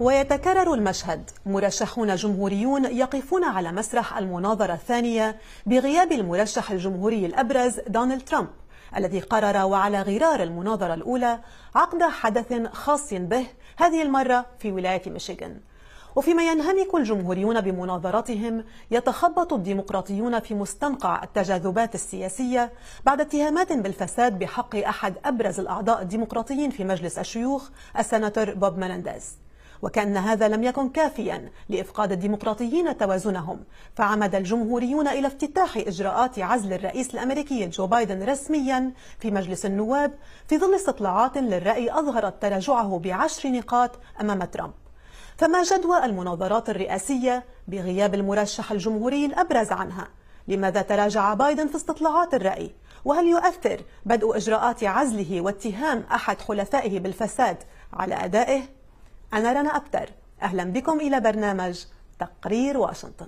ويتكرر المشهد مرشحون جمهوريون يقفون على مسرح المناظرة الثانية بغياب المرشح الجمهوري الأبرز دونالد ترامب الذي قرر وعلى غرار المناظرة الأولى عقد حدث خاص به هذه المرة في ولاية ميشيغان وفيما ينهمك الجمهوريون بمناظرتهم يتخبط الديمقراطيون في مستنقع التجاذبات السياسية بعد اتهامات بالفساد بحق أحد أبرز الأعضاء الديمقراطيين في مجلس الشيوخ السناتور بوب ميلانديز وكأن هذا لم يكن كافيا لإفقاد الديمقراطيين توازنهم فعمد الجمهوريون إلى افتتاح إجراءات عزل الرئيس الأمريكي جو بايدن رسميا في مجلس النواب في ظل استطلاعات للرأي أظهرت تراجعه بعشر نقاط أمام ترامب فما جدوى المناظرات الرئاسية بغياب المرشح الجمهوري الأبرز عنها؟ لماذا تراجع بايدن في استطلاعات الرأي؟ وهل يؤثر بدء إجراءات عزله واتهام أحد حلفائه بالفساد على أدائه؟ أنا رنا أبتر أهلا بكم إلى برنامج تقرير واشنطن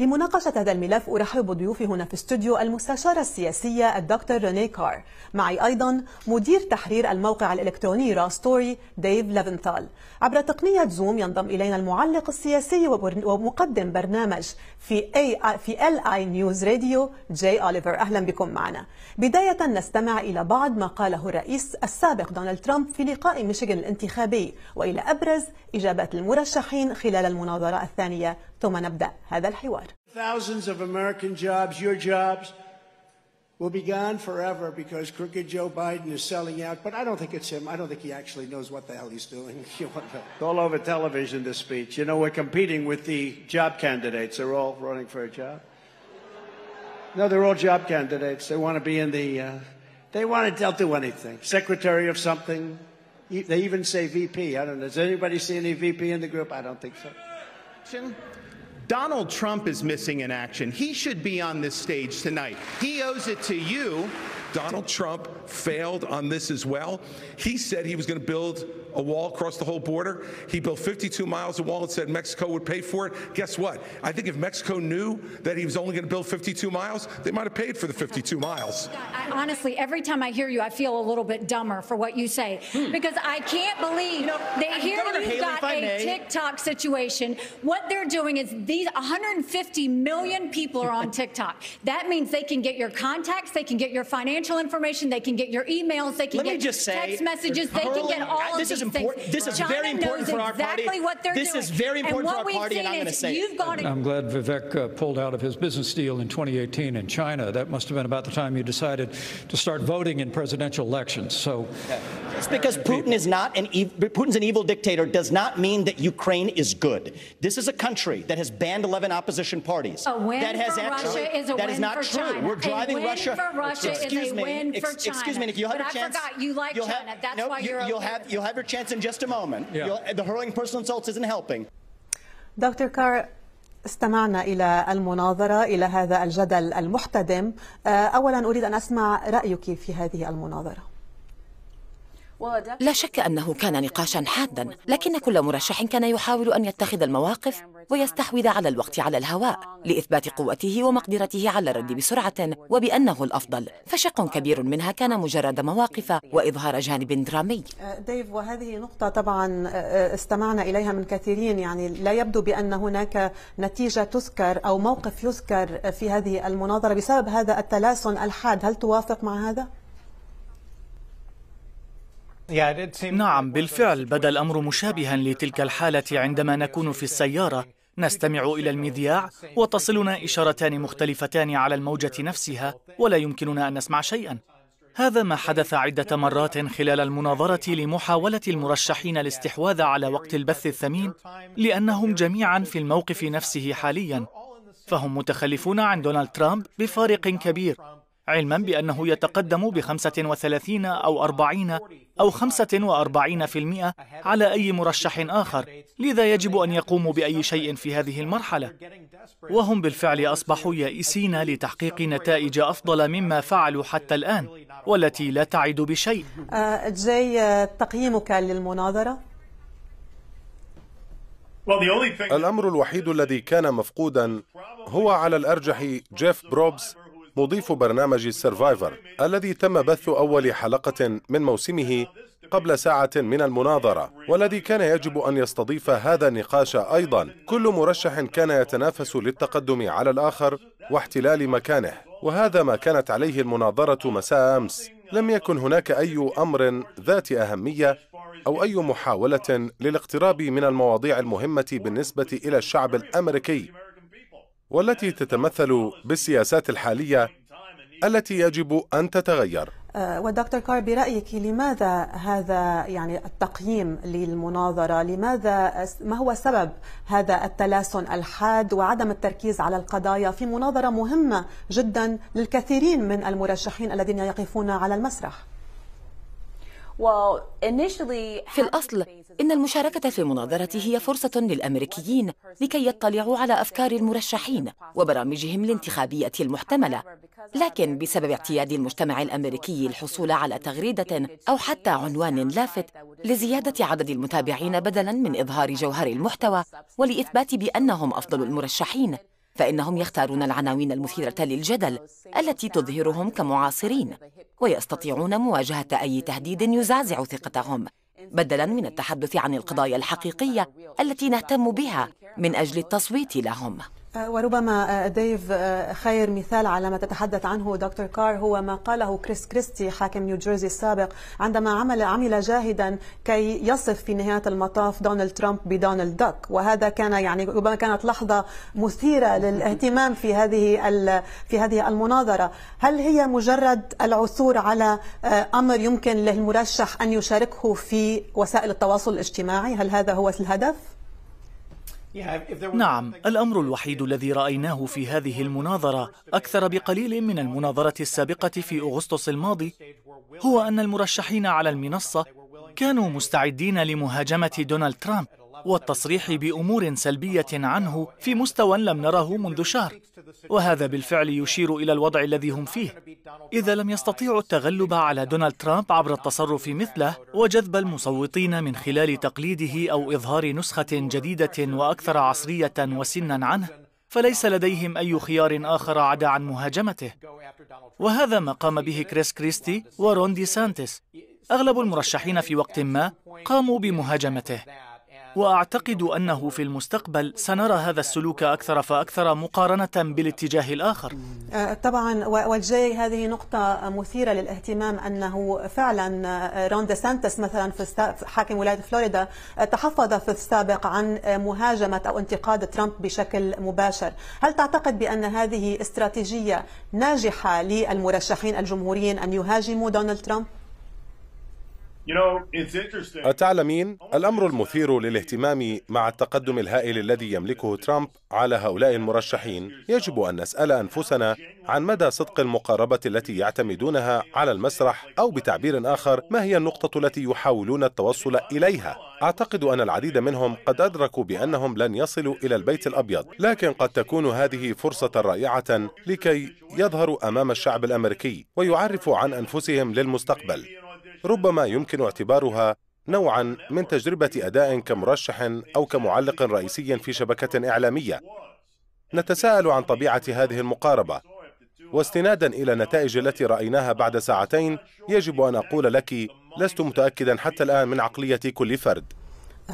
لمناقشة هذا الملف أرحب بضيوفي هنا في استوديو المستشارة السياسية الدكتور روني كار معي أيضا مدير تحرير الموقع الإلكتروني راستوري ديف ليفنتال عبر تقنية زوم ينضم إلينا المعلق السياسي ومقدم برنامج في أي في ال اي نيوز راديو جاي أوليفر أهلا بكم معنا بداية نستمع إلى بعض ما قاله الرئيس السابق دونالد ترامب في لقاء ميشيغان الانتخابي وإلى أبرز إجابات المرشحين خلال المناظرة الثانية ثم نبدأ هذا الحوار Thousands of American jobs, your jobs, will be gone forever because crooked Joe Biden is selling out. But I don't think it's him. I don't think he actually knows what the hell he's doing. all over television, this speech. You know, we're competing with the job candidates. They're all running for a job. No, they're all job candidates. They want to be in the, uh, they want to, they'll do anything. Secretary of something. They even say VP. I don't know. Does anybody see any VP in the group? I don't think so. Donald Trump is missing in action. He should be on this stage tonight. He owes it to you. Donald Trump failed on this as well. He said he was going to build a wall across the whole border. He built 52 miles of wall and said Mexico would pay for it. Guess what? I think if Mexico knew that he was only going to build 52 miles, they might have paid for the 52 miles. I, honestly, every time I hear you, I feel a little bit dumber for what you say hmm. because I can't believe you know, they I'm hear you Haley, got a TikTok situation. What they're doing is these 150 million people are on TikTok. that means they can get your contacts, they can get your financial information, they can get your emails, they can Let get text say, messages, they can get all of this is important. This is China very important for our exactly party. What they're this doing. is very important for our party, and I'm going to say you've gone I'm glad Vivek uh, pulled out of his business deal in 2018 in China. That must have been about the time you decided to start voting in presidential elections. So it's because Putin is not an e Putin's an evil dictator does not mean that Ukraine is good. This is a country that has banned 11 opposition parties. A win that has for actually, Russia is a that win is not for true. China. We're driving a win Russia. For Russia excuse is a me. Win for China. Excuse me. If you have but a chance, I forgot you like China. Have, That's no, why you, are you'll have you'll have your chance in just a moment. Yeah. The hurling personal insults isn't helping. Dr. Carr, استمعنا إلى المناظرة إلى هذا الجدل المحتدم آه، أولا أريد أن أسمع رأيك في هذه المناظرة لا شك أنه كان نقاشا حادا لكن كل مرشح كان يحاول أن يتخذ المواقف ويستحوذ على الوقت على الهواء لإثبات قوته ومقدرته على الرد بسرعة وبأنه الأفضل فشق كبير منها كان مجرد مواقف وإظهار جانب درامي ديف وهذه نقطة طبعا آه، استمعنا إليها من كثيرين يعني لا يبدو بأن هناك نتيجة تذكر أو موقف يذكر في هذه المناظرة بسبب هذا التلاسن الحاد هل توافق مع هذا؟ نعم بالفعل بدا الأمر مشابها لتلك الحالة عندما نكون في السيارة نستمع إلى المذياع وتصلنا إشارتان مختلفتان على الموجة نفسها ولا يمكننا أن نسمع شيئا هذا ما حدث عدة مرات خلال المناظرة لمحاولة المرشحين الاستحواذ على وقت البث الثمين لأنهم جميعا في الموقف نفسه حاليا فهم متخلفون عن دونالد ترامب بفارق كبير علما بأنه يتقدم ب 35 أو 40 أو 45% على أي مرشح آخر لذا يجب أن يقوموا بأي شيء في هذه المرحلة وهم بالفعل أصبحوا يائسين لتحقيق نتائج أفضل مما فعلوا حتى الآن والتي لا تعد بشيء جاي أه، أه، تقييمك للمناظرة؟ الأمر الوحيد الذي كان مفقودا هو على الأرجح جيف بروبس مضيف برنامج السرفايفر الذي تم بث أول حلقة من موسمه قبل ساعة من المناظرة والذي كان يجب أن يستضيف هذا النقاش أيضا كل مرشح كان يتنافس للتقدم على الآخر واحتلال مكانه وهذا ما كانت عليه المناظرة مساء أمس لم يكن هناك أي أمر ذات أهمية أو أي محاولة للاقتراب من المواضيع المهمة بالنسبة إلى الشعب الأمريكي والتي تتمثل بالسياسات الحالية التي يجب أن تتغير أه، ودكتور كار برأيك لماذا هذا يعني التقييم للمناظرة لماذا ما هو سبب هذا التلاسن الحاد وعدم التركيز على القضايا في مناظرة مهمة جدا للكثيرين من المرشحين الذين يقفون على المسرح في الأصل إن المشاركة في المناظرة هي فرصة للأمريكيين لكي يطلعوا على أفكار المرشحين وبرامجهم الانتخابية المحتملة لكن بسبب اعتياد المجتمع الأمريكي الحصول على تغريدة أو حتى عنوان لافت لزيادة عدد المتابعين بدلاً من إظهار جوهر المحتوى ولإثبات بأنهم أفضل المرشحين فإنهم يختارون العناوين المثيرة للجدل التي تظهرهم كمعاصرين ويستطيعون مواجهة أي تهديد يزعزع ثقتهم بدلا من التحدث عن القضايا الحقيقية التي نهتم بها من أجل التصويت لهم آه، وربما آه، ديف آه، خير مثال على ما تتحدث عنه دكتور كار هو ما قاله كريس كريستي حاكم نيوجيرسي السابق عندما عمل عمل جاهدا كي يصف في نهايه المطاف دونالد ترامب بدونالد داك وهذا كان يعني ربما كانت لحظه مثيره للاهتمام في هذه في هذه المناظره هل هي مجرد العثور على امر يمكن للمرشح ان يشاركه في وسائل التواصل الاجتماعي هل هذا هو الهدف نعم،, نعم الأمر الوحيد الذي رأيناه في هذه المناظرة أكثر بقليل من المناظرة السابقة في أغسطس الماضي هو أن المرشحين على المنصة كانوا مستعدين لمهاجمة دونالد ترامب والتصريح بأمور سلبية عنه في مستوى لم نره منذ شهر وهذا بالفعل يشير إلى الوضع الذي هم فيه إذا لم يستطيعوا التغلب على دونالد ترامب عبر التصرف مثله وجذب المصوتين من خلال تقليده أو إظهار نسخة جديدة وأكثر عصرية وسنا عنه فليس لديهم أي خيار آخر عدا عن مهاجمته وهذا ما قام به كريس كريستي ورون دي سانتس أغلب المرشحين في وقت ما قاموا بمهاجمته واعتقد انه في المستقبل سنرى هذا السلوك اكثر فاكثر مقارنه بالاتجاه الاخر. أه، طبعا والجاي هذه نقطه مثيره للاهتمام انه فعلا أه، رون دي سانتس مثلا في حاكم ولايه فلوريدا أه، تحفظ في السابق عن مهاجمه او انتقاد ترامب بشكل مباشر، هل تعتقد بان هذه استراتيجيه ناجحه للمرشحين الجمهوريين ان يهاجموا دونالد ترامب؟ أتعلمين الأمر uh, المثير للاهتمام مع التقدم الهائل الذي يملكه ترامب على هؤلاء المرشحين يجب أن نسأل أنفسنا عن مدى صدق المقاربة التي يعتمدونها على المسرح أو بتعبير آخر ما هي النقطة التي يحاولون التوصل إليها أعتقد أن العديد منهم قد أدركوا بأنهم لن يصلوا إلى البيت الأبيض لكن قد تكون هذه فرصة رائعة لكي يظهروا أمام الشعب الأمريكي ويعرفوا عن أنفسهم للمستقبل ربما يمكن اعتبارها نوعا من تجربة أداء كمرشح أو كمعلق رئيسي في شبكة إعلامية نتساءل عن طبيعة هذه المقاربة واستنادا إلى النتائج التي رأيناها بعد ساعتين يجب أن أقول لك لست متأكدا حتى الآن من عقلية كل فرد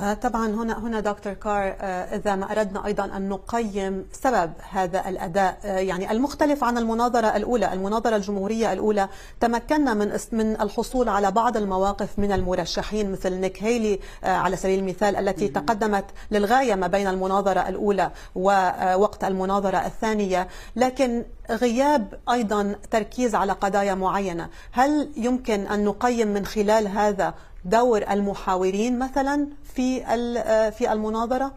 آه، طبعا هنا هنا دكتور كار آه، اذا ما اردنا ايضا ان نقيم سبب هذا الاداء آه، يعني المختلف عن المناظره الاولى، المناظره الجمهوريه الاولى تمكنا من من الحصول على بعض المواقف من المرشحين مثل نيك هيلي على سبيل المثال التي تقدمت للغايه ما بين المناظره الاولى ووقت المناظره الثانيه، لكن غياب ايضا تركيز على قضايا معينه، هل يمكن ان نقيم من خلال هذا دور المحاورين مثلا في في المناظره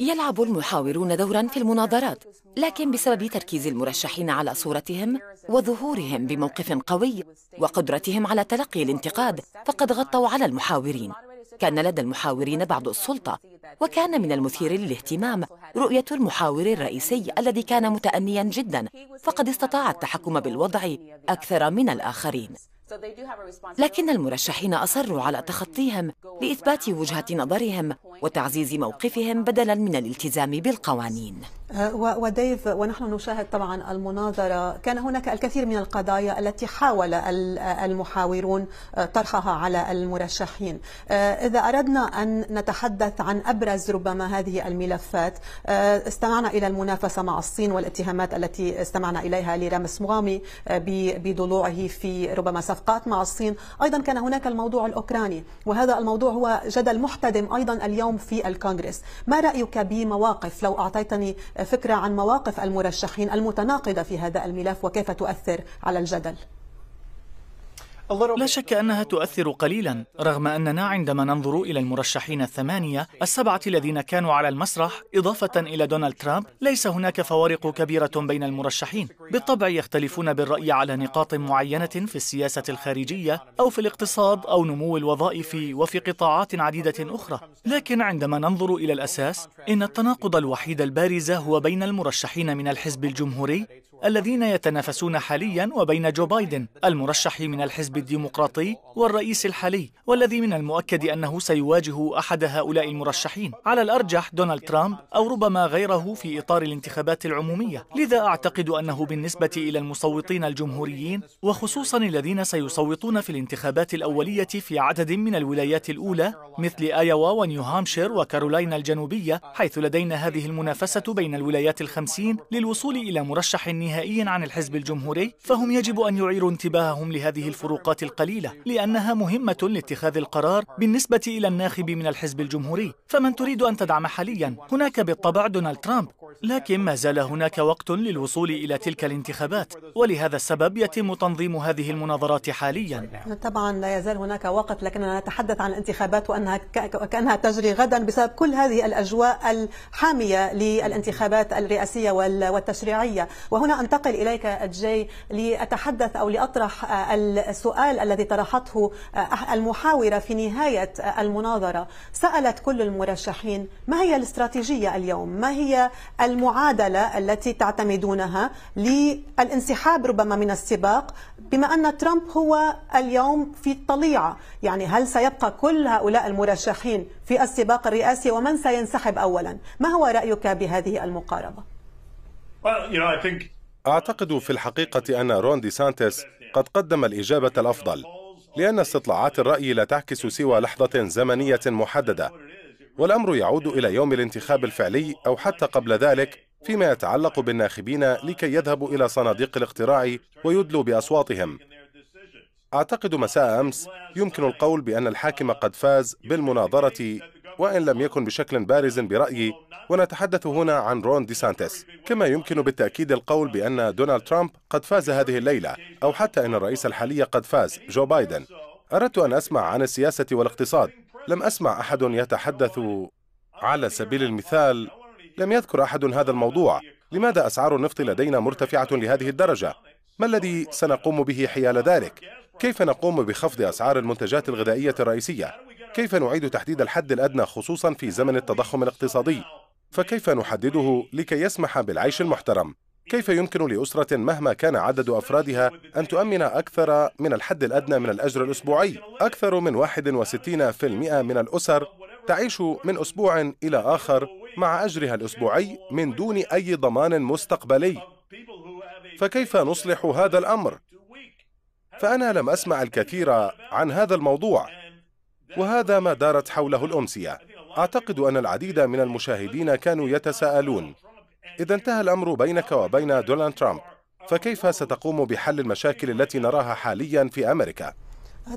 يلعب المحاورون دورا في المناظرات لكن بسبب تركيز المرشحين على صورتهم وظهورهم بموقف قوي وقدرتهم على تلقي الانتقاد فقد غطوا على المحاورين كان لدى المحاورين بعض السلطة وكان من المثير للاهتمام رؤية المحاور الرئيسي الذي كان متأنيا جدا فقد استطاع التحكم بالوضع أكثر من الآخرين لكن المرشحين أصروا على تخطيهم لإثبات وجهة نظرهم وتعزيز موقفهم بدلا من الالتزام بالقوانين أه، وديف ونحن نشاهد طبعا المناظرة كان هناك الكثير من القضايا التي حاول المحاورون أه، طرحها على المرشحين أه، إذا أردنا أن نتحدث عن أبرز ربما هذه الملفات استمعنا إلى المنافسة مع الصين والاتهامات التي استمعنا إليها لرامس مغامي بضلوعه في ربما صفقة الصفقات مع الصين أيضا كان هناك الموضوع الأوكراني وهذا الموضوع هو جدل محتدم أيضا اليوم في الكونغرس ما رأيك بمواقف لو أعطيتني فكرة عن مواقف المرشحين المتناقضة في هذا الملف وكيف تؤثر على الجدل لا شك أنها تؤثر قليلا رغم أننا عندما ننظر إلى المرشحين الثمانية السبعة الذين كانوا على المسرح إضافة إلى دونالد ترامب ليس هناك فوارق كبيرة بين المرشحين بالطبع يختلفون بالرأي على نقاط معينة في السياسة الخارجية أو في الاقتصاد أو نمو الوظائف وفي قطاعات عديدة أخرى لكن عندما ننظر إلى الأساس إن التناقض الوحيد البارز هو بين المرشحين من الحزب الجمهوري الذين يتنافسون حاليا وبين جو بايدن المرشح من الحزب الديمقراطي والرئيس الحالي والذي من المؤكد أنه سيواجه أحد هؤلاء المرشحين على الأرجح دونالد ترامب أو ربما غيره في إطار الانتخابات العمومية لذا أعتقد أنه بالنسبة إلى المصوتين الجمهوريين وخصوصا الذين سيصوتون في الانتخابات الأولية في عدد من الولايات الأولى مثل آيوا ونيو هامشير وكارولاينا الجنوبية حيث لدينا هذه المنافسة بين الولايات الخمسين للوصول إلى مرشح نهائي نهائي عن الحزب الجمهوري فهم يجب أن يعيروا انتباههم لهذه الفروقات القليلة لأنها مهمة لاتخاذ القرار بالنسبة إلى الناخب من الحزب الجمهوري فمن تريد أن تدعم حاليا هناك بالطبع دونالد ترامب لكن ما زال هناك وقت للوصول إلى تلك الانتخابات ولهذا السبب يتم تنظيم هذه المناظرات حاليا طبعا لا يزال هناك وقت لكننا نتحدث عن الانتخابات وأنها كأنها تجري غدا بسبب كل هذه الأجواء الحامية للانتخابات الرئاسية والتشريعية وهنا أنتقل إليك أجي لأتحدث أو لأطرح آه، السؤال الذي طرحته آه، المحاورة في نهاية آه، المناظرة سألت كل المرشحين ما هي الاستراتيجية اليوم ما هي المعادلة التي تعتمدونها للانسحاب ربما من السباق بما أن ترامب هو اليوم في الطليعة يعني هل سيبقى كل هؤلاء المرشحين في السباق الرئاسي ومن سينسحب أولا ما هو رأيك بهذه المقاربة Well, you know, I think أعتقد في الحقيقة أن رون دي سانتس قد قدم الإجابة الأفضل لأن استطلاعات الرأي لا تعكس سوى لحظة زمنية محددة والأمر يعود إلى يوم الانتخاب الفعلي أو حتى قبل ذلك فيما يتعلق بالناخبين لكي يذهبوا إلى صناديق الاقتراع ويدلوا بأصواتهم أعتقد مساء أمس يمكن القول بأن الحاكم قد فاز بالمناظرة وإن لم يكن بشكل بارز برأيي ونتحدث هنا عن رون دي سانتس كما يمكن بالتأكيد القول بأن دونالد ترامب قد فاز هذه الليلة أو حتى أن الرئيس الحالي قد فاز جو بايدن أردت أن أسمع عن السياسة والاقتصاد لم أسمع أحد يتحدث على سبيل المثال لم يذكر أحد هذا الموضوع لماذا أسعار النفط لدينا مرتفعة لهذه الدرجة؟ ما الذي سنقوم به حيال ذلك؟ كيف نقوم بخفض أسعار المنتجات الغذائية الرئيسية؟ كيف نعيد تحديد الحد الأدنى خصوصا في زمن التضخم الاقتصادي؟ فكيف نحدده لكي يسمح بالعيش المحترم؟ كيف يمكن لأسرة مهما كان عدد أفرادها أن تؤمن أكثر من الحد الأدنى من الأجر الأسبوعي؟ أكثر من 61% من الأسر تعيش من أسبوع إلى آخر مع أجرها الأسبوعي من دون أي ضمان مستقبلي فكيف نصلح هذا الأمر؟ فأنا لم أسمع الكثير عن هذا الموضوع وهذا ما دارت حوله الأمسية أعتقد أن العديد من المشاهدين كانوا يتساءلون إذا انتهى الأمر بينك وبين دونالد ترامب فكيف ستقوم بحل المشاكل التي نراها حاليا في أمريكا؟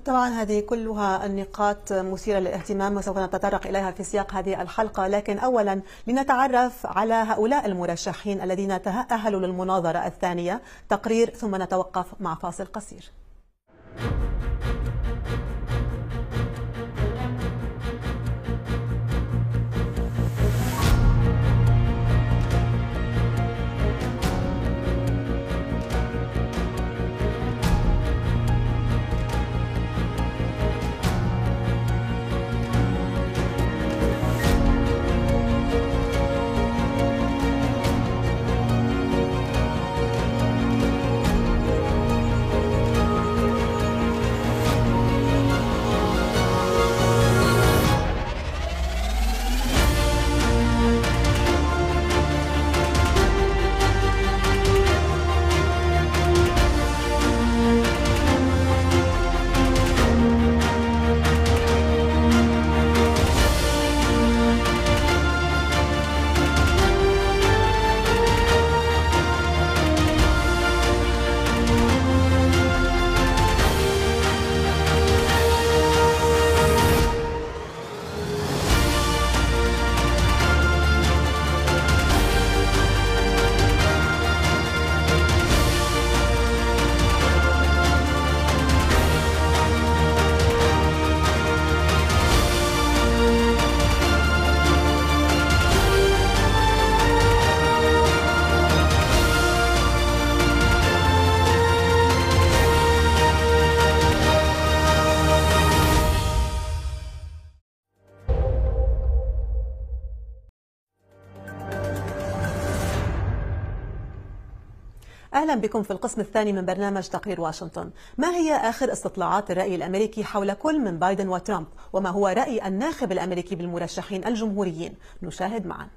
طبعا هذه كلها النقاط مثيرة للاهتمام وسوف نتطرق إليها في سياق هذه الحلقة لكن أولا لنتعرف على هؤلاء المرشحين الذين تأهلوا للمناظرة الثانية تقرير ثم نتوقف مع فاصل قصير اهلا بكم في القسم الثاني من برنامج تقرير واشنطن. ما هي اخر استطلاعات الراي الامريكي حول كل من بايدن وترامب؟ وما هو راي الناخب الامريكي بالمرشحين الجمهوريين؟ نشاهد معا.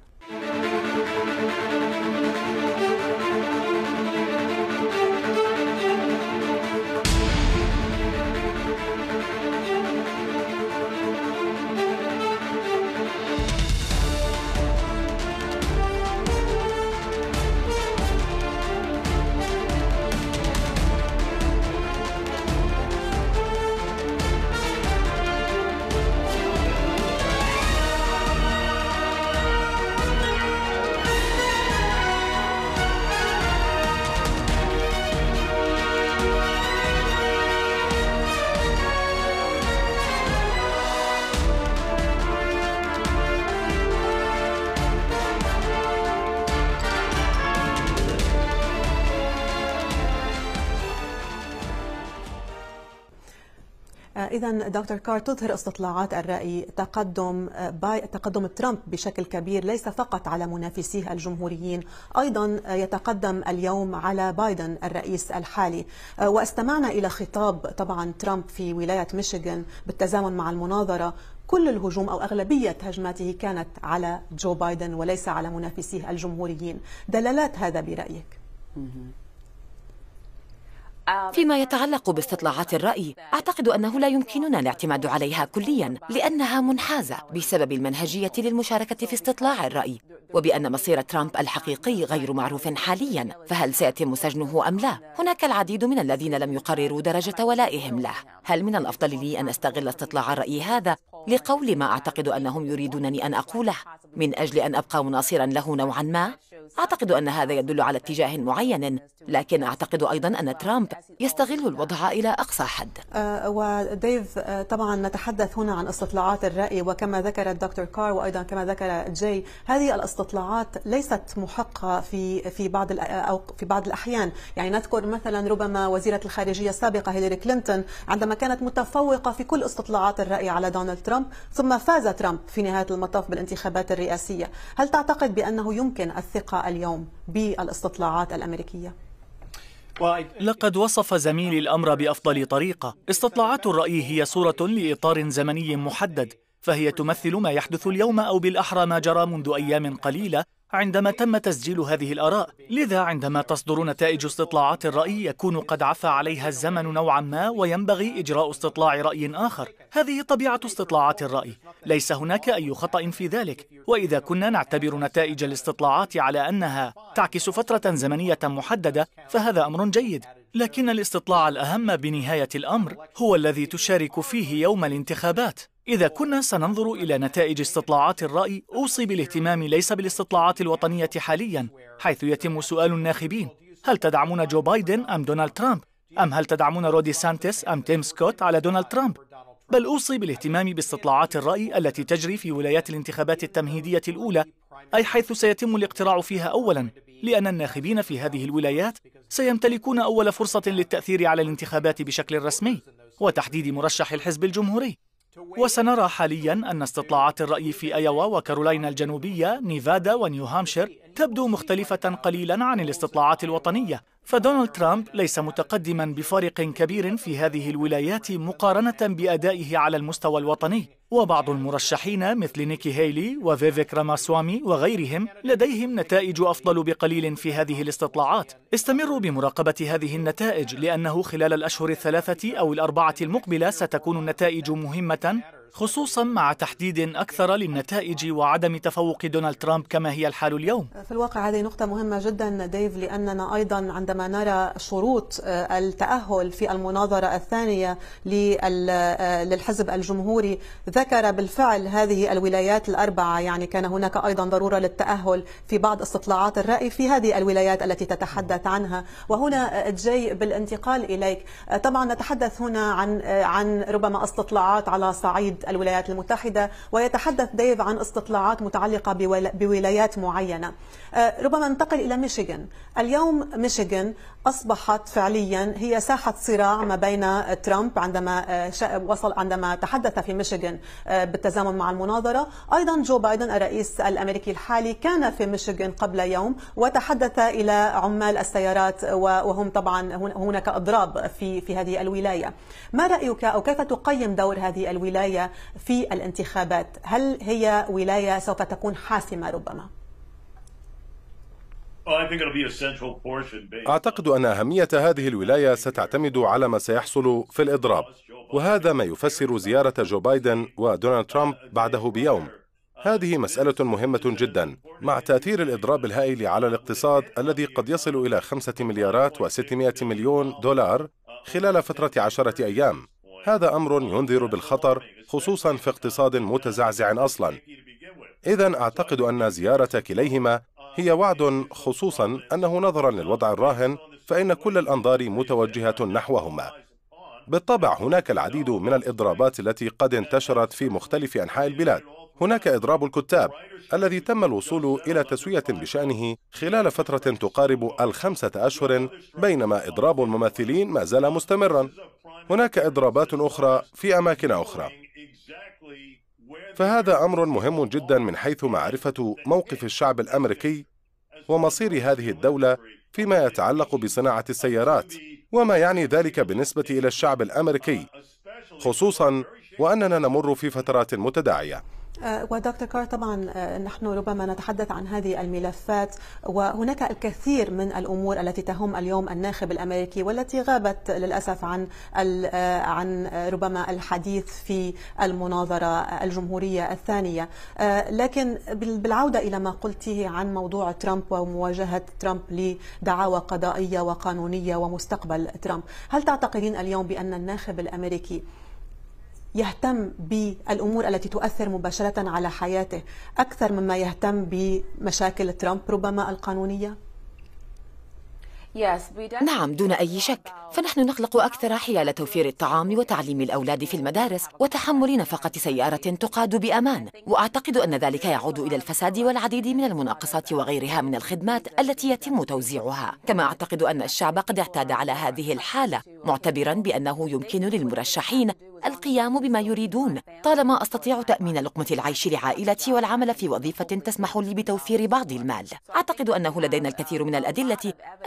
آه، إذا دكتور كار تظهر استطلاعات الرأي تقدم آه، باي تقدم ترامب بشكل كبير ليس فقط على منافسيه الجمهوريين، أيضا آه، يتقدم اليوم على بايدن الرئيس الحالي، واستمعنا إلى خطاب طبعا ترامب في ولاية ميشيغان بالتزامن مع المناظرة كل الهجوم او اغلبيه هجماته كانت على جو بايدن وليس على منافسيه الجمهوريين، دلالات هذا برايك؟ فيما يتعلق باستطلاعات الرأي أعتقد أنه لا يمكننا الاعتماد عليها كليا لأنها منحازة بسبب المنهجية للمشاركة في استطلاع الرأي وبأن مصير ترامب الحقيقي غير معروف حاليا فهل سيتم سجنه أم لا؟ هناك العديد من الذين لم يقرروا درجة ولائهم له هل من الأفضل لي أن أستغل استطلاع الرأي هذا لقول ما أعتقد أنهم يريدونني أن أقوله من أجل أن أبقى مناصرا له نوعا ما؟ أعتقد أن هذا يدل على اتجاه معين لكن أعتقد أيضا أن ترامب يستغل الوضع إلى أقصى حد آه، وديف آه، طبعا نتحدث هنا عن استطلاعات الرأي وكما ذكر الدكتور كار وأيضا كما ذكر جاي هذه الاستطلاعات ليست محقة في في بعض أو في بعض الأحيان يعني نذكر مثلا ربما وزيرة الخارجية السابقة هيلاري كلينتون عندما كانت متفوقة في كل استطلاعات الرأي على دونالد ترامب ثم فاز ترامب في نهاية المطاف بالانتخابات الرئاسية هل تعتقد بأنه يمكن الثقة اليوم بالاستطلاعات الأمريكية؟ لقد وصف زميلي الأمر بأفضل طريقة استطلاعات الرأي هي صورة لإطار زمني محدد فهي تمثل ما يحدث اليوم أو بالأحرى ما جرى منذ أيام قليلة عندما تم تسجيل هذه الآراء لذا عندما تصدر نتائج استطلاعات الرأي يكون قد عفى عليها الزمن نوعا ما وينبغي إجراء استطلاع رأي آخر هذه طبيعة استطلاعات الرأي ليس هناك أي خطأ في ذلك وإذا كنا نعتبر نتائج الاستطلاعات على أنها تعكس فترة زمنية محددة فهذا أمر جيد لكن الاستطلاع الأهم بنهاية الأمر هو الذي تشارك فيه يوم الانتخابات إذا كنا سننظر إلى نتائج استطلاعات الرأي أوصي بالاهتمام ليس بالاستطلاعات الوطنية حاليا حيث يتم سؤال الناخبين هل تدعمون جو بايدن أم دونالد ترامب؟ أم هل تدعمون رودي سانتس أم تيم سكوت على دونالد ترامب؟ بل أوصي بالاهتمام باستطلاعات الرأي التي تجري في ولايات الانتخابات التمهيدية الأولى أي حيث سيتم الاقتراع فيها أولاً لأن الناخبين في هذه الولايات سيمتلكون أول فرصة للتأثير على الانتخابات بشكل رسمي وتحديد مرشح الحزب الجمهوري وسنرى حاليا أن استطلاعات الرأي في أيوا وكارولينا الجنوبية، نيفادا ونيوهامشير تبدو مختلفة قليلا عن الاستطلاعات الوطنية فدونالد ترامب ليس متقدما بفارق كبير في هذه الولايات مقارنة بأدائه على المستوى الوطني وبعض المرشحين مثل نيكي هيلي وفيفيك راماسوامي وغيرهم لديهم نتائج أفضل بقليل في هذه الاستطلاعات استمروا بمراقبة هذه النتائج لأنه خلال الأشهر الثلاثة أو الأربعة المقبلة ستكون النتائج مهمة خصوصا مع تحديد أكثر للنتائج وعدم تفوق دونالد ترامب كما هي الحال اليوم في الواقع هذه نقطة مهمة جدا ديف لأننا أيضا عندما نرى شروط آه، التأهل في المناظرة الثانية آه، للحزب الجمهوري ذكر بالفعل هذه الولايات الأربعة يعني كان هناك أيضا ضرورة للتأهل في بعض استطلاعات الرأي في هذه الولايات التي تتحدث عنها وهنا آه، جاي بالانتقال إليك طبعا نتحدث هنا عن عن ربما استطلاعات على صعيد ضد الولايات المتحدة ويتحدث ديف عن استطلاعات متعلقة بولايات معينة آه، ربما ننتقل إلى ميشيغان اليوم ميشيغان أصبحت فعليا هي ساحة صراع ما بين آه، ترامب عندما آه، وصل عندما تحدث في ميشيغان آه، بالتزامن مع المناظرة أيضا جو بايدن الرئيس الأمريكي الحالي كان في ميشيغان قبل يوم وتحدث إلى عمال السيارات وهم طبعا هناك أضراب في في هذه الولاية ما رأيك أو كيف تقيم دور هذه الولاية في الانتخابات هل هي ولاية سوف تكون حاسمة ربما؟ أعتقد أن أهمية هذه الولاية ستعتمد على ما سيحصل في الإضراب وهذا ما يفسر زيارة جو بايدن ودونالد ترامب بعده بيوم هذه مسألة مهمة جدا مع تأثير الإضراب الهائل على الاقتصاد الذي قد يصل إلى خمسة مليارات وستمائة مليون دولار خلال فترة عشرة أيام هذا أمر ينذر بالخطر خصوصا في اقتصاد متزعزع أصلا إذا أعتقد أن زيارة كليهما هي وعد خصوصا أنه نظرا للوضع الراهن فإن كل الأنظار متوجهة نحوهما بالطبع هناك العديد من الإضرابات التي قد انتشرت في مختلف أنحاء البلاد هناك إضراب الكتاب الذي تم الوصول إلى تسوية بشأنه خلال فترة تقارب الخمسة أشهر بينما إضراب الممثلين ما زال مستمرا هناك إضرابات أخرى في أماكن أخرى فهذا امر مهم جدا من حيث معرفه موقف الشعب الامريكي ومصير هذه الدوله فيما يتعلق بصناعه السيارات وما يعني ذلك بالنسبه الى الشعب الامريكي خصوصا واننا نمر في فترات متداعيه آه، ودكتور كار طبعا آه، نحن ربما نتحدث عن هذه الملفات وهناك الكثير من الامور التي تهم اليوم الناخب الامريكي والتي غابت للاسف عن آه، عن ربما الحديث في المناظره الجمهوريه الثانيه لكن بالعوده الى ما قلته عن موضوع ترامب ومواجهه ترامب لدعاوى قضائيه وقانونيه ومستقبل ترامب هل تعتقدين اليوم بان الناخب الامريكي يهتم بالامور التي تؤثر مباشره على حياته اكثر مما يهتم بمشاكل ترامب ربما القانونيه؟ نعم دون أي شك فنحن نقلق أكثر حيال توفير الطعام وتعليم الأولاد في المدارس وتحمل نفقة سيارة تقاد بأمان وأعتقد أن ذلك يعود إلى الفساد والعديد من المناقصات وغيرها من الخدمات التي يتم توزيعها كما أعتقد أن الشعب قد اعتاد على هذه الحالة معتبرا بأنه يمكن للمرشحين القيام بما يريدون طالما أستطيع تأمين لقمة العيش لعائلتي والعمل في وظيفة تسمح لي بتوفير بعض المال أعتقد أنه لدينا الكثير من الأدلة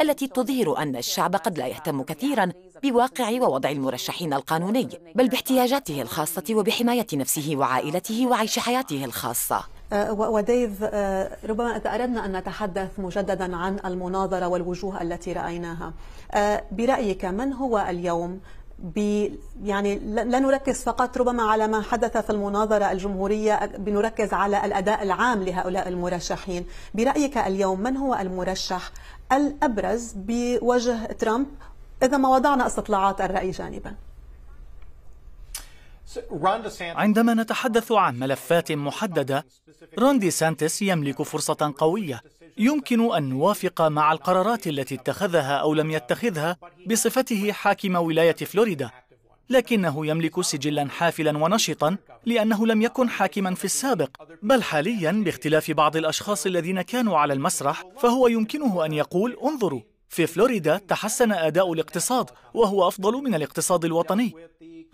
التي تظهر أن الشعب قد لا يهتم كثيراً بواقع ووضع المرشحين القانوني بل باحتياجاته الخاصة وبحماية نفسه وعائلته وعيش حياته الخاصة أه، وديف أه، ربما إذا أردنا أن نتحدث مجددا عن المناظرة والوجوه التي رأيناها أه، برأيك من هو اليوم يعني لا نركز فقط ربما على ما حدث في المناظرة الجمهورية بنركز على الأداء العام لهؤلاء المرشحين برأيك اليوم من هو المرشح الأبرز بوجه ترامب إذا ما وضعنا استطلاعات الرأي جانباً عندما نتحدث عن ملفات محددة روندي سانتس يملك فرصة قوية يمكن أن نوافق مع القرارات التي اتخذها أو لم يتخذها بصفته حاكم ولاية فلوريدا لكنه يملك سجلا حافلا ونشطا لأنه لم يكن حاكما في السابق بل حاليا باختلاف بعض الأشخاص الذين كانوا على المسرح فهو يمكنه أن يقول انظروا في فلوريدا تحسن أداء الاقتصاد وهو أفضل من الاقتصاد الوطني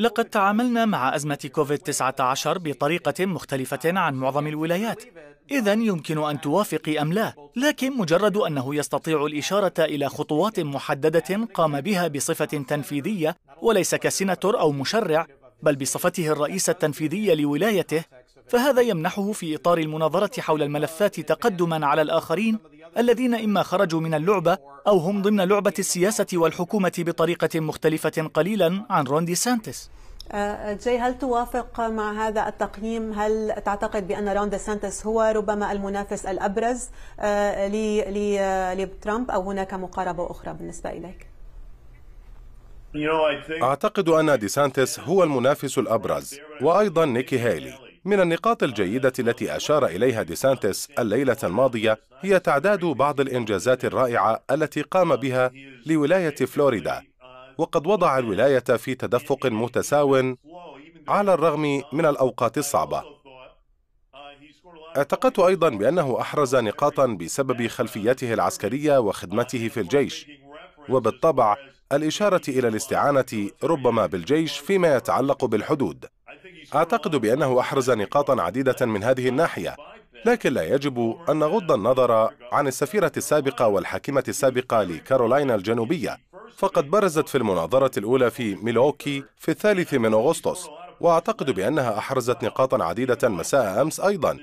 لقد تعاملنا مع أزمة كوفيد-19 بطريقة مختلفة عن معظم الولايات إذا يمكن أن توافقي أم لا لكن مجرد أنه يستطيع الإشارة إلى خطوات محددة قام بها بصفة تنفيذية وليس كسيناتور أو مشرع بل بصفته الرئيس التنفيذي لولايته فهذا يمنحه في إطار المناظرة حول الملفات تقدما على الآخرين الذين إما خرجوا من اللعبة أو هم ضمن لعبة السياسة والحكومة بطريقة مختلفة قليلا عن رون دي سانتس آه، جاي هل توافق مع هذا التقييم هل تعتقد بأن رون دي سانتس هو ربما المنافس الأبرز آه، لترامب أو هناك مقاربة أخرى بالنسبة إليك؟ أعتقد أن دي سانتس هو المنافس الأبرز وأيضا نيكي هايلي من النقاط الجيدة التي أشار إليها ديسانتس الليلة الماضية هي تعداد بعض الإنجازات الرائعة التي قام بها لولاية فلوريدا وقد وضع الولاية في تدفق متساو على الرغم من الأوقات الصعبة اعتقدت أيضا بأنه أحرز نقاطا بسبب خلفيته العسكرية وخدمته في الجيش وبالطبع الإشارة إلى الاستعانة ربما بالجيش فيما يتعلق بالحدود أعتقد بأنه أحرز نقاطا عديدة من هذه الناحية لكن لا يجب أن نغض النظر عن السفيرة السابقة والحاكمة السابقة لكارولاينا الجنوبية فقد برزت في المناظرة الأولى في ميلوكي في الثالث من أغسطس وأعتقد بأنها أحرزت نقاطا عديدة مساء أمس أيضا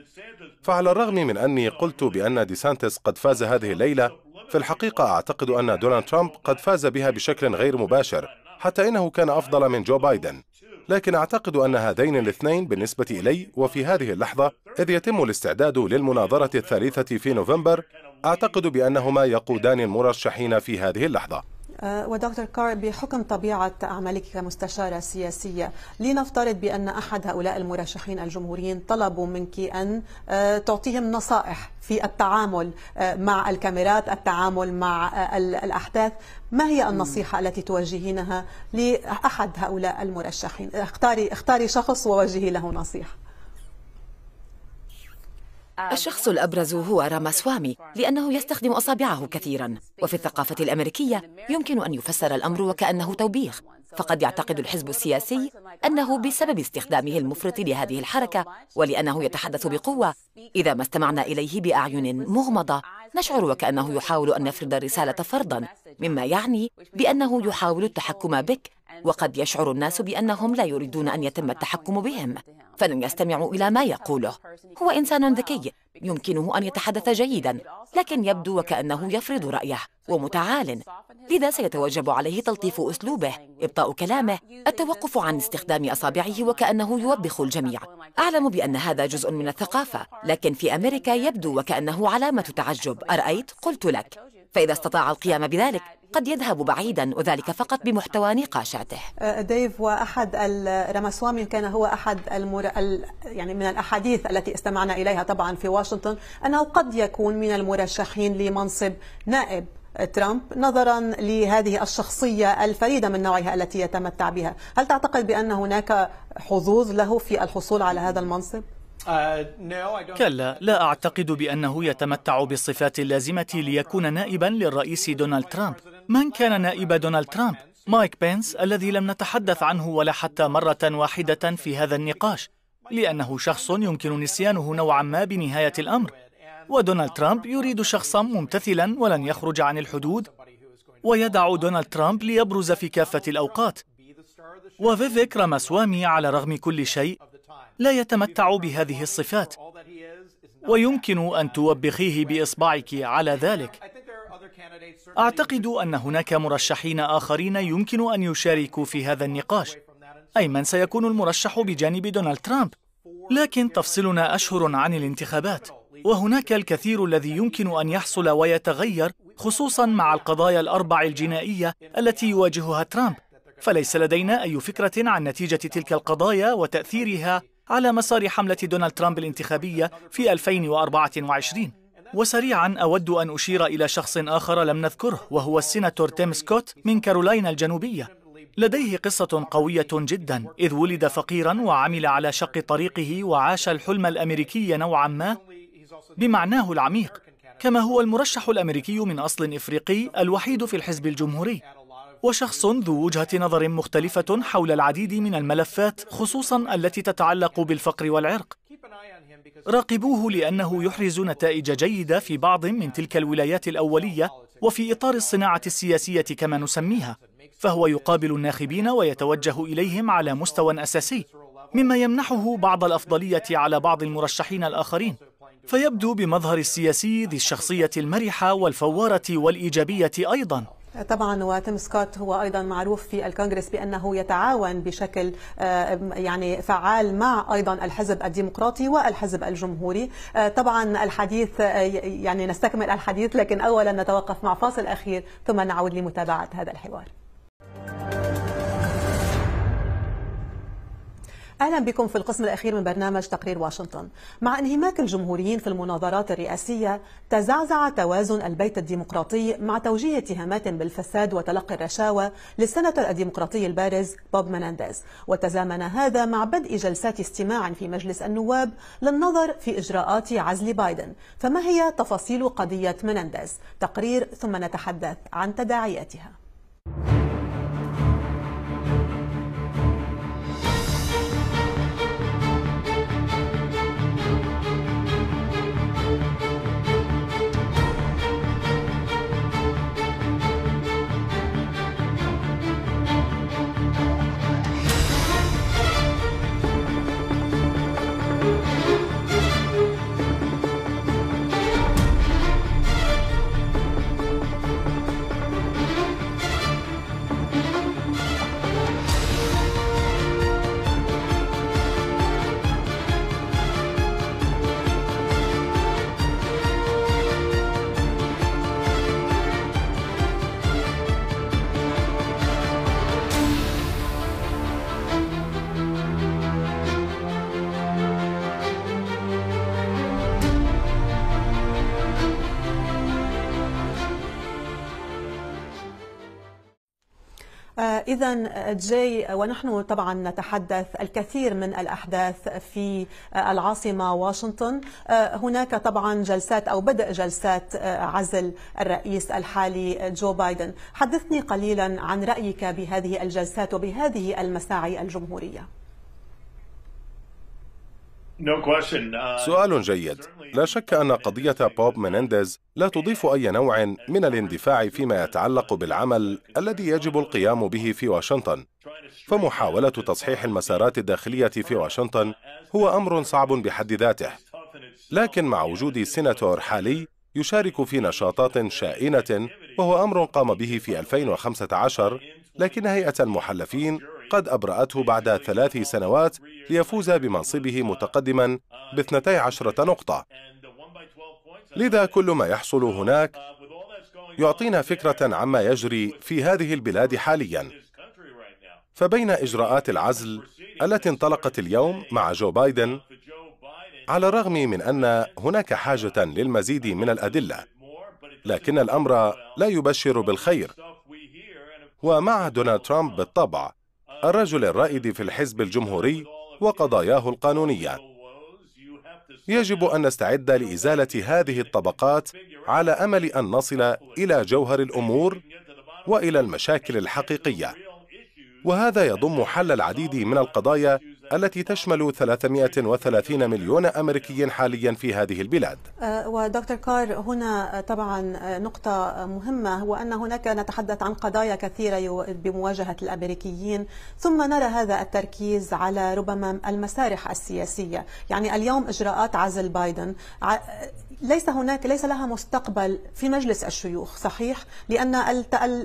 فعلى الرغم من أني قلت بأن ديسانتس قد فاز هذه الليلة في الحقيقة أعتقد أن دونالد ترامب قد فاز بها بشكل غير مباشر حتى إنه كان أفضل من جو بايدن لكن أعتقد أن هذين الاثنين بالنسبة إلي وفي هذه اللحظة إذ يتم الاستعداد للمناظرة الثالثة في نوفمبر أعتقد بأنهما يقودان المرشحين في هذه اللحظة آه، ودكتور كار بحكم طبيعة أعمالك كمستشارة سياسية لنفترض بأن أحد هؤلاء المرشحين الجمهوريين طلبوا منك أن آه، تعطيهم نصائح في التعامل آه، مع الكاميرات التعامل مع الأحداث ما هي النصيحة التي توجهينها لأحد هؤلاء المرشحين اختاري, اختاري شخص ووجهي له نصيحة الشخص الأبرز هو راماسوامي لأنه يستخدم أصابعه كثيرا وفي الثقافة الأمريكية يمكن أن يفسر الأمر وكأنه توبيخ فقد يعتقد الحزب السياسي أنه بسبب استخدامه المفرط لهذه الحركة ولأنه يتحدث بقوة إذا ما استمعنا إليه بأعين مغمضة نشعر وكأنه يحاول أن يفرض الرسالة فرضا مما يعني بأنه يحاول التحكم بك وقد يشعر الناس بأنهم لا يريدون أن يتم التحكم بهم فلن يستمعوا إلى ما يقوله هو إنسان ذكي يمكنه أن يتحدث جيداً لكن يبدو وكأنه يفرض رأيه ومتعال لذا سيتوجب عليه تلطيف أسلوبه إبطاء كلامه التوقف عن استخدام أصابعه وكأنه يوبخ الجميع أعلم بأن هذا جزء من الثقافة لكن في أمريكا يبدو وكأنه علامة تعجب أرأيت قلت لك فإذا استطاع القيام بذلك قد يذهب بعيدا وذلك فقط بمحتوى نقاشاته أه، ديف واحد راماسوامي كان هو احد المر... يعني من الاحاديث التي استمعنا اليها طبعا في واشنطن انه قد يكون من المرشحين لمنصب نائب ترامب نظرا لهذه الشخصية الفريدة من نوعها التي يتمتع بها هل تعتقد بأن هناك حظوظ له في الحصول على هذا المنصب؟ Uh, كلا لا أعتقد بأنه يتمتع بالصفات اللازمة ليكون نائبا للرئيس دونالد ترامب من كان نائب دونالد ترامب؟ مايك بينس الذي لم نتحدث عنه ولا حتى مرة واحدة في هذا النقاش لأنه شخص يمكن نسيانه نوعا ما بنهاية الأمر ودونالد ترامب يريد شخصا ممتثلا ولن يخرج عن الحدود ويدع دونالد ترامب ليبرز في كافة الأوقات وفيفيك راماسوامي على رغم كل شيء لا يتمتع بهذه الصفات ويمكن أن توبخيه بإصبعك على ذلك أعتقد أن هناك مرشحين آخرين يمكن أن يشاركوا في هذا النقاش أي من سيكون المرشح بجانب دونالد ترامب لكن تفصلنا أشهر عن الانتخابات وهناك الكثير الذي يمكن أن يحصل ويتغير خصوصا مع القضايا الأربع الجنائية التي يواجهها ترامب فليس لدينا أي فكرة عن نتيجة تلك القضايا وتأثيرها على مسار حملة دونالد ترامب الانتخابية في 2024 وسريعا أود أن أشير إلى شخص آخر لم نذكره وهو السيناتور تيم سكوت من كارولاينا الجنوبية لديه قصة قوية جدا إذ ولد فقيرا وعمل على شق طريقه وعاش الحلم الأمريكي نوعا ما بمعناه العميق كما هو المرشح الأمريكي من أصل إفريقي الوحيد في الحزب الجمهوري وشخص ذو وجهة نظر مختلفة حول العديد من الملفات خصوصا التي تتعلق بالفقر والعرق راقبوه لأنه يحرز نتائج جيدة في بعض من تلك الولايات الأولية وفي إطار الصناعة السياسية كما نسميها فهو يقابل الناخبين ويتوجه إليهم على مستوى أساسي مما يمنحه بعض الأفضلية على بعض المرشحين الآخرين فيبدو بمظهر السياسي ذي الشخصية المرحة والفوارة والإيجابية أيضاً طبعا وتيم سكوت هو ايضا معروف في الكونغرس بانه يتعاون بشكل آه، يعني فعال مع ايضا الحزب الديمقراطي والحزب الجمهوري آه، طبعا الحديث آه، يعني نستكمل الحديث لكن اولا نتوقف مع فاصل اخير ثم نعود لمتابعه هذا الحوار اهلا بكم في القسم الاخير من برنامج تقرير واشنطن. مع انهماك الجمهوريين في المناظرات الرئاسيه، تزعزع توازن البيت الديمقراطي مع توجيه اتهامات بالفساد وتلقي الرشاوى للسنتر الديمقراطي البارز بوب منانديز، وتزامن هذا مع بدء جلسات استماع في مجلس النواب للنظر في اجراءات عزل بايدن، فما هي تفاصيل قضيه منانديز؟ تقرير ثم نتحدث عن تداعياتها. إذا جاي ونحن طبعا نتحدث الكثير من الأحداث في العاصمة واشنطن هناك طبعا جلسات أو بدء جلسات عزل الرئيس الحالي جو بايدن حدثني قليلا عن رأيك بهذه الجلسات وبهذه المساعي الجمهورية Uh, سؤال جيد لا شك أن قضية بوب منينديز لا تضيف أي نوع من الاندفاع فيما يتعلق بالعمل الذي يجب القيام به في واشنطن فمحاولة تصحيح المسارات الداخلية في واشنطن هو أمر صعب بحد ذاته لكن مع وجود سيناتور حالي يشارك في نشاطات شائنة وهو أمر قام به في 2015 لكن هيئة المحلفين قد أبرأته بعد ثلاث سنوات ليفوز بمنصبه متقدما باثنتي عشرة نقطة لذا كل ما يحصل هناك يعطينا فكرة عما يجري في هذه البلاد حاليا فبين إجراءات العزل التي انطلقت اليوم مع جو بايدن على الرغم من أن هناك حاجة للمزيد من الأدلة لكن الأمر لا يبشر بالخير ومع دونالد ترامب بالطبع الرجل الرائد في الحزب الجمهوري وقضاياه القانونية يجب أن نستعد لإزالة هذه الطبقات على أمل أن نصل إلى جوهر الأمور وإلى المشاكل الحقيقية وهذا يضم حل العديد من القضايا التي تشمل 330 مليون أمريكي حاليا في هذه البلاد أه، ودكتور كار هنا طبعا نقطة مهمة هو أن هناك نتحدث عن قضايا كثيرة بمواجهة الأمريكيين ثم نرى هذا التركيز على ربما المسارح السياسية يعني اليوم إجراءات عزل بايدن ليس هناك ليس لها مستقبل في مجلس الشيوخ صحيح لأن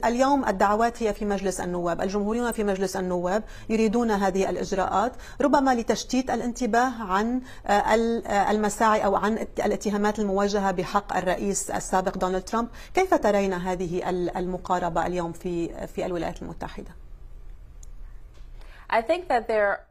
اليوم الدعوات هي في مجلس النواب الجمهوريون في مجلس النواب يريدون هذه الإجراءات ربما لتشتيت الانتباه عن آه، آه، المساعي أو عن الاتهامات الموجهة بحق الرئيس السابق دونالد ترامب كيف ترين هذه المقاربة اليوم في في الولايات المتحدة؟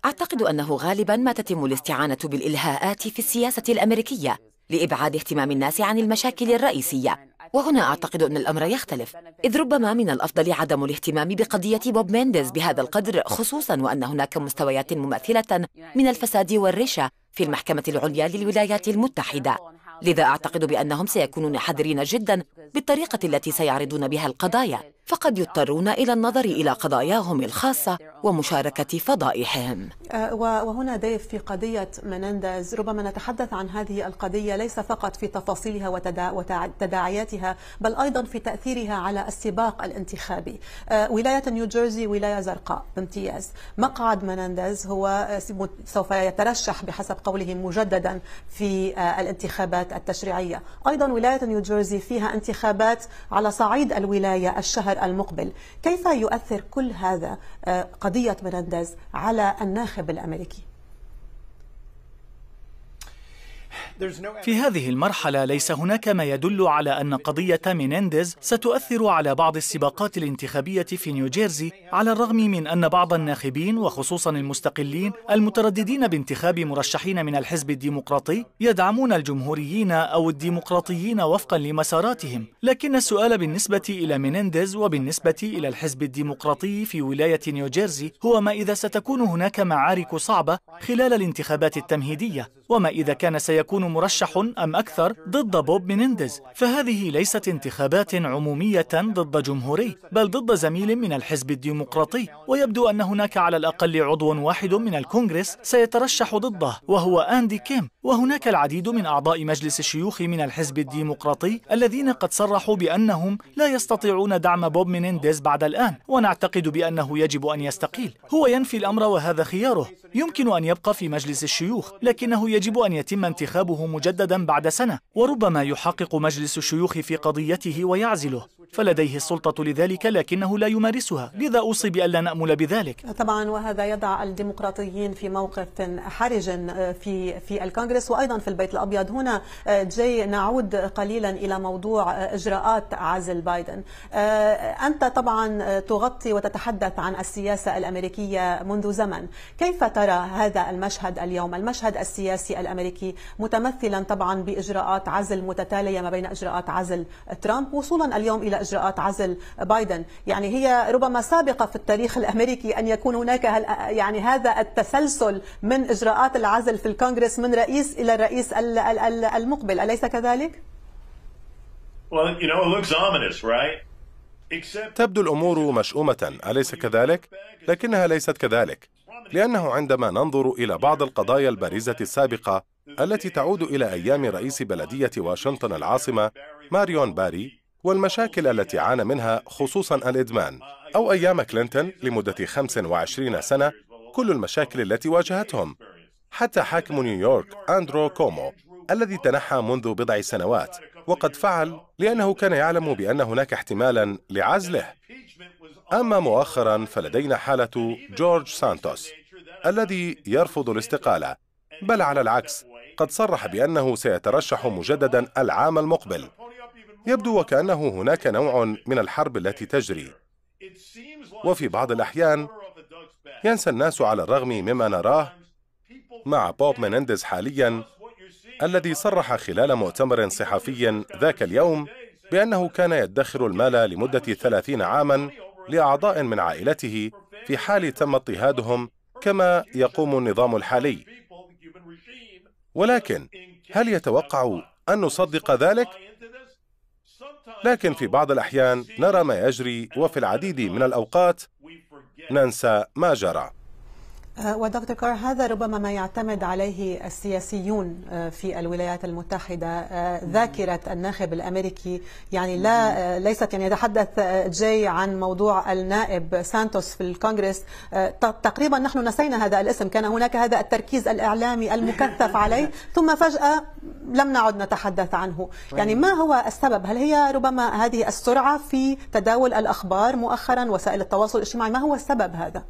أعتقد أنه غالبا ما تتم الاستعانة بالإلهاءات في السياسة الأمريكية لإبعاد اهتمام الناس عن المشاكل الرئيسية وهنا أعتقد أن الأمر يختلف إذ ربما من الأفضل عدم الاهتمام بقضية بوب مينديز بهذا القدر خصوصا وأن هناك مستويات مماثلة من الفساد والرشا في المحكمة العليا للولايات المتحدة لذا أعتقد بأنهم سيكونون حذرين جدا بالطريقة التي سيعرضون بها القضايا فقد يضطرون إلى النظر إلى قضاياهم الخاصة ومشاركة فضائحهم أه، وهنا ديف في قضية منندز ربما نتحدث عن هذه القضية ليس فقط في تفاصيلها وتداعياتها بل أيضا في تأثيرها على السباق الانتخابي أه، ولاية نيوجيرسي ولاية زرقاء بامتياز مقعد منندز هو أه، سوف يترشح بحسب قوله مجددا في الانتخابات التشريعية أيضا ولاية نيوجيرسي فيها انتخابات على صعيد الولاية الشهر المقبل كيف يؤثر كل هذا آه، قضية ميرانديز على الناخب الأمريكي في هذه المرحلة ليس هناك ما يدل على أن قضية مينينديز ستؤثر على بعض السباقات الانتخابية في نيوجيرسي على الرغم من أن بعض الناخبين وخصوصا المستقلين المترددين بانتخاب مرشحين من الحزب الديمقراطي يدعمون الجمهوريين أو الديمقراطيين وفقا لمساراتهم لكن السؤال بالنسبة إلى مينينديز وبالنسبة إلى الحزب الديمقراطي في ولاية نيوجيرسي هو ما إذا ستكون هناك معارك صعبة خلال الانتخابات التمهيدية وما إذا كان سيكون يكون مرشح أم أكثر ضد بوب منينديز فهذه ليست انتخابات عمومية ضد جمهوري بل ضد زميل من الحزب الديمقراطي ويبدو أن هناك على الأقل عضو واحد من الكونغرس سيترشح ضده وهو أندي كيم وهناك العديد من أعضاء مجلس الشيوخ من الحزب الديمقراطي الذين قد صرحوا بأنهم لا يستطيعون دعم بوب منينديز بعد الآن ونعتقد بأنه يجب أن يستقيل هو ينفي الأمر وهذا خياره يمكن أن يبقى في مجلس الشيوخ لكنه يجب أن يتم انتخابه انتخابه مجددا بعد سنة وربما يحقق مجلس الشيوخ في قضيته ويعزله فلديه السلطة لذلك لكنه لا يمارسها لذا أوصي بألا نأمل بذلك طبعا وهذا يضع الديمقراطيين في موقف حرج في في الكونغرس وأيضا في البيت الأبيض هنا آه، جاي نعود قليلا إلى موضوع آه، إجراءات عزل بايدن آه، أنت طبعا تغطي وتتحدث عن السياسة الأمريكية منذ زمن كيف ترى هذا المشهد اليوم المشهد السياسي الأمريكي متمثلا طبعا باجراءات عزل متتاليه ما بين اجراءات عزل ترامب وصولا اليوم الى اجراءات عزل بايدن، يعني هي ربما سابقه في التاريخ الامريكي ان يكون هناك يعني هذا التسلسل من اجراءات العزل في الكونغرس من رئيس الى الرئيس المقبل، اليس كذلك؟ Well, you know, it looks ominous, right? تبدو الامور مشؤومه اليس كذلك لكنها ليست كذلك لانه عندما ننظر الى بعض القضايا البارزه السابقه التي تعود إلى أيام رئيس بلدية واشنطن العاصمة ماريون باري والمشاكل التي عانى منها خصوصا الإدمان أو أيام كلينتون لمدة 25 سنة كل المشاكل التي واجهتهم حتى حاكم نيويورك أندرو كومو الذي تنحى منذ بضع سنوات وقد فعل لأنه كان يعلم بأن هناك احتمالا لعزله أما مؤخرا فلدينا حالة جورج سانتوس الذي يرفض الاستقالة بل على العكس قد صرح بأنه سيترشح مجددا العام المقبل يبدو وكأنه هناك نوع من الحرب التي تجري وفي بعض الأحيان ينسى الناس على الرغم مما نراه مع بوب منندز حاليا الذي صرح خلال مؤتمر صحفي ذاك اليوم بأنه كان يدخر المال لمدة ثلاثين عاما لأعضاء من عائلته في حال تم اضطهادهم كما يقوم النظام الحالي ولكن هل يتوقع أن نصدق ذلك؟ لكن في بعض الأحيان نرى ما يجري وفي العديد من الأوقات ننسى ما جرى آه، ودكتور كار هذا ربما ما يعتمد عليه السياسيون آه، في الولايات المتحدة آه، ذاكرة الناخب الأمريكي يعني لا ليست يعني يتحدث جاي عن موضوع النائب سانتوس في الكونغرس تقريبا نحن نسينا هذا الاسم كان هناك هذا التركيز الإعلامي المكثف عليه ثم فجأة لم نعد نتحدث عنه يعني طيب. ما هو السبب هل هي ربما هذه السرعة في تداول الأخبار مؤخرا وسائل التواصل الاجتماعي ما هو السبب هذا؟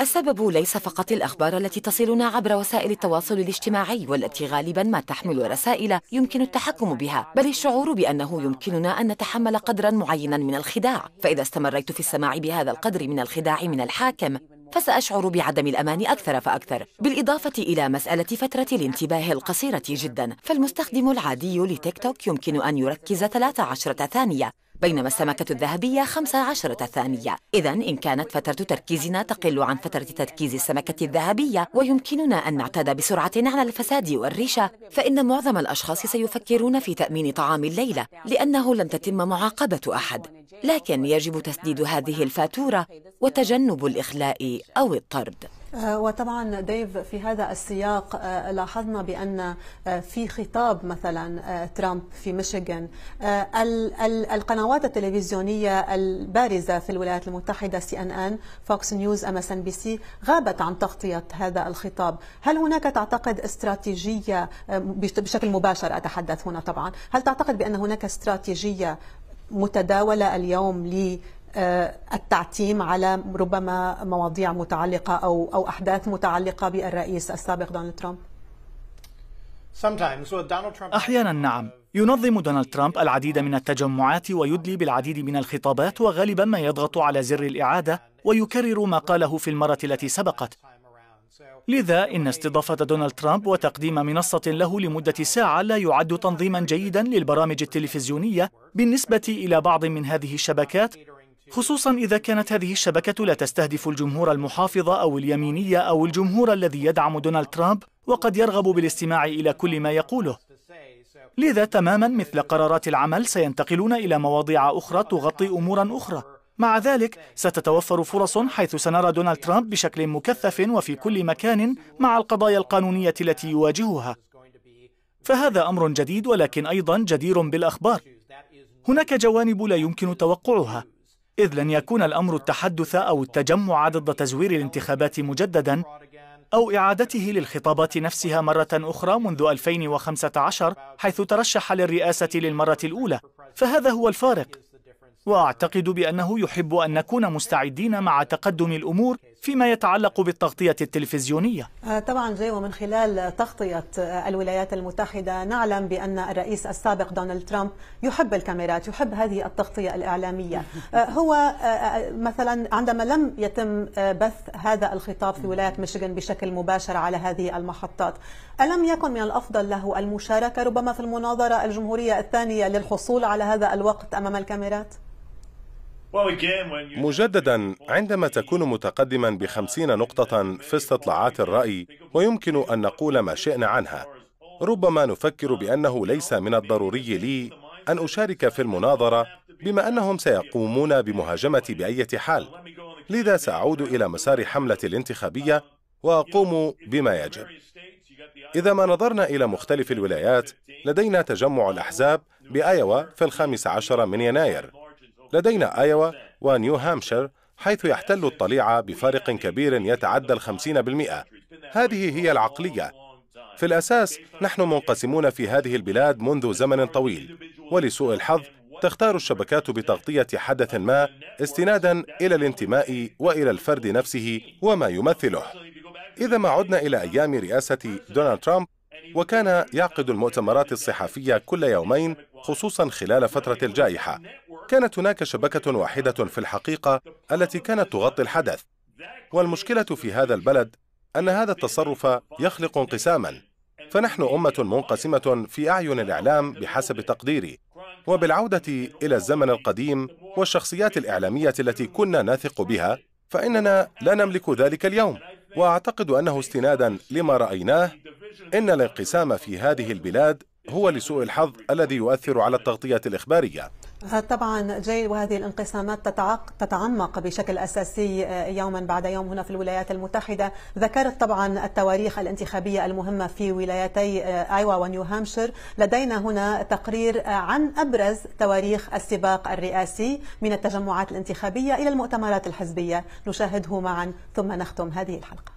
السبب ليس فقط الأخبار التي تصلنا عبر وسائل التواصل الاجتماعي والتي غالبا ما تحمل رسائل يمكن التحكم بها بل الشعور بأنه يمكننا أن نتحمل قدرا معينا من الخداع فإذا استمريت في السماع بهذا القدر من الخداع من الحاكم فسأشعر بعدم الأمان أكثر فأكثر بالإضافة إلى مسألة فترة الانتباه القصيرة جدا فالمستخدم العادي لتيك توك يمكن أن يركز 13 ثانية بينما السمكة الذهبية 15 ثانية إذا إن كانت فترة تركيزنا تقل عن فترة تركيز السمكة الذهبية ويمكننا أن نعتاد بسرعة على الفساد والريشة فإن معظم الأشخاص سيفكرون في تأمين طعام الليلة لأنه لن تتم معاقبة أحد لكن يجب تسديد هذه الفاتورة وتجنب الإخلاء أو الطرد آه، وطبعا ديف في هذا السياق آه، لاحظنا بان آه، في خطاب مثلا ترامب في ميشيغان القنوات التلفزيونيه البارزه في الولايات المتحده سي ان ان فوكس نيوز ام اس ان بي سي غابت عن تغطيه هذا الخطاب هل هناك تعتقد استراتيجيه بشكل مباشر اتحدث هنا طبعا هل تعتقد بان هناك استراتيجيه متداولة اليوم آه، التعتيم على ربما مواضيع متعلقة أو أو أحداث متعلقة بالرئيس السابق دونالد ترامب؟ أحيانا نعم ينظم دونالد ترامب العديد من التجمعات ويدلي بالعديد من الخطابات وغالبا ما يضغط على زر الإعادة ويكرر ما قاله في المرة التي سبقت لذا إن استضافة دونالد ترامب وتقديم منصة له لمدة ساعة لا يعد تنظيما جيدا للبرامج التلفزيونية بالنسبة إلى بعض من هذه الشبكات خصوصا إذا كانت هذه الشبكة لا تستهدف الجمهور المحافظ أو اليميني أو الجمهور الذي يدعم دونالد ترامب وقد يرغب بالاستماع إلى كل ما يقوله لذا تماما مثل قرارات العمل سينتقلون إلى مواضيع أخرى تغطي أمورا أخرى مع ذلك ستتوفر فرص حيث سنرى دونالد ترامب بشكل مكثف وفي كل مكان مع القضايا القانونية التي يواجهها فهذا أمر جديد ولكن أيضا جدير بالأخبار هناك جوانب لا يمكن توقعها إذ لن يكون الأمر التحدث أو التجمع ضد تزوير الانتخابات مجددا أو إعادته للخطابات نفسها مرة أخرى منذ 2015 حيث ترشح للرئاسة للمرة الأولى فهذا هو الفارق وأعتقد بأنه يحب أن نكون مستعدين مع تقدم الأمور فيما يتعلق بالتغطية التلفزيونية آه، طبعا جاي ومن خلال تغطية آه، الولايات المتحدة نعلم بأن الرئيس السابق دونالد ترامب يحب الكاميرات يحب هذه التغطية الإعلامية آه، هو مثلا عندما لم يتم بث هذا الخطاب في ولاية ميشيغان بشكل مباشر على هذه المحطات ألم يكن من الأفضل له المشاركة ربما في المناظرة الجمهورية الثانية للحصول على هذا الوقت أمام الكاميرات؟ مجددا عندما تكون متقدما بخمسين نقطة في استطلاعات الرأي ويمكن أن نقول ما شئنا عنها ربما نفكر بأنه ليس من الضروري لي أن أشارك في المناظرة بما أنهم سيقومون بمهاجمتي بأية حال لذا سأعود إلى مسار حملتي الانتخابية وأقوم بما يجب إذا ما نظرنا إلى مختلف الولايات لدينا تجمع الأحزاب بأيوا في الخامس عشر من يناير لدينا آيوا ونيو هامشير حيث يحتل الطليعة بفارق كبير يتعدى الخمسين بالمئة هذه هي العقلية في الأساس نحن منقسمون في هذه البلاد منذ زمن طويل ولسوء الحظ تختار الشبكات بتغطية حدث ما استنادا إلى الانتماء وإلى الفرد نفسه وما يمثله إذا ما عدنا إلى أيام رئاسة دونالد ترامب وكان يعقد المؤتمرات الصحفية كل يومين خصوصا خلال فترة الجائحة كانت هناك شبكة واحدة في الحقيقة التي كانت تغطي الحدث والمشكلة في هذا البلد أن هذا التصرف يخلق انقساما فنحن أمة منقسمة في أعين الإعلام بحسب تقديري وبالعودة إلى الزمن القديم والشخصيات الإعلامية التي كنا نثق بها فإننا لا نملك ذلك اليوم وأعتقد أنه استنادا لما رأيناه إن الانقسام في هذه البلاد هو لسوء الحظ الذي يؤثر على التغطية الإخبارية طبعا جاي وهذه الانقسامات تتعمق بشكل اساسي آه، يوما بعد يوم هنا في الولايات المتحده، ذكرت طبعا التواريخ الانتخابيه المهمه في ولايتي ايوا ونيو هامشير، لدينا هنا تقرير آه، عن ابرز تواريخ السباق الرئاسي من التجمعات الانتخابيه الى المؤتمرات الحزبيه، نشاهده معا ثم نختم هذه الحلقه.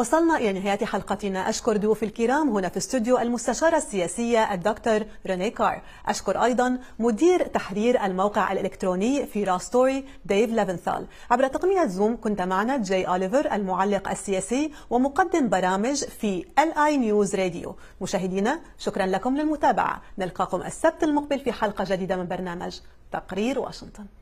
وصلنا إلى نهاية حلقتنا أشكر ضيوفي الكرام هنا في استوديو المستشارة السياسية الدكتور ريني كار أشكر أيضا مدير تحرير الموقع الإلكتروني في راستوري ديف لافنثال عبر تقنية زوم كنت معنا جاي أوليفر المعلق السياسي ومقدم برامج في الآي نيوز راديو مشاهدينا شكرا لكم للمتابعة نلقاكم السبت المقبل في حلقة جديدة من برنامج تقرير واشنطن